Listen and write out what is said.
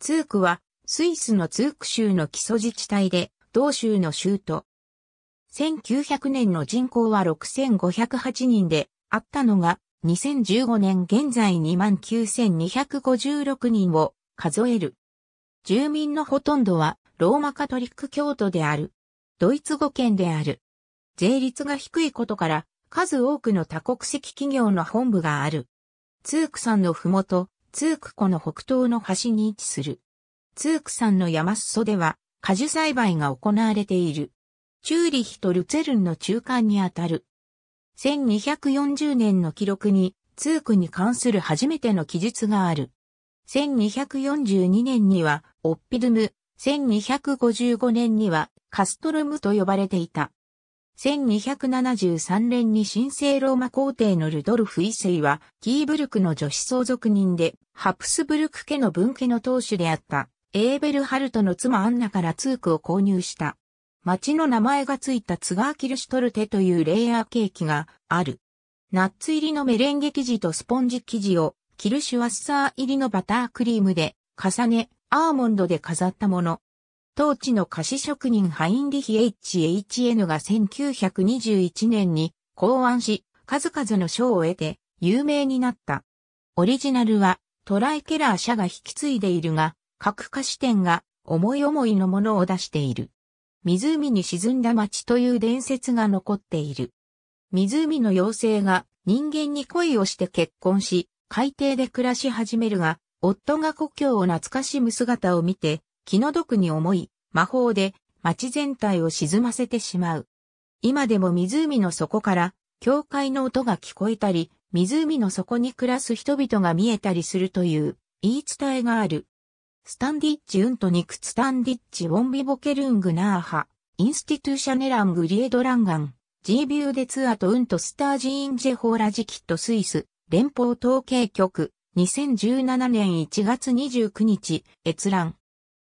ツークは、スイスのツーク州の基礎自治体で、同州の州都。1900年の人口は6508人で、あったのが、2015年現在29,256人を数える。住民のほとんどはローマカトリック教徒である。ドイツ語圏である。税率が低いことから数多くの多国籍企業の本部がある。ツークさんのふもと、ツーク湖の北東の端に位置する。ツーク山の山裾では果樹栽培が行われている。チューリヒとルツェルンの中間にあたる。1240年の記録にツークに関する初めての記述がある。1242年にはオッピルム、1255年にはカストルムと呼ばれていた。1273年に神聖ローマ皇帝のルドルフ一世は、キーブルクの女子相続人で、ハプスブルク家の分家の当主であった、エーベルハルトの妻アンナからツークを購入した。町の名前がついたツガーキルシュトルテというレイヤーケーキがある。ナッツ入りのメレンゲ生地とスポンジ生地を、キルシュワッサー入りのバタークリームで、重ね、アーモンドで飾ったもの。当地の菓子職人ハインリヒ HHN が1921年に考案し、数々の賞を得て有名になった。オリジナルはトライケラー社が引き継いでいるが、各菓子店が思い思いのものを出している。湖に沈んだ町という伝説が残っている。湖の妖精が人間に恋をして結婚し、海底で暮らし始めるが、夫が故郷を懐かしむ姿を見て、気の毒に思い、魔法で街全体を沈ませてしまう。今でも湖の底から教会の音が聞こえたり、湖の底に暮らす人々が見えたりするという言い伝えがある。スタンディッチ・ウントニク・スタンディッチ・ウォンビボケルング・ナーハ、インスティトゥシャネラング・リエドランガン、ジービューデツアーとウント・スタージーン・ジェホーラジキット・スイス、連邦統計局、2017年1月29日、閲覧。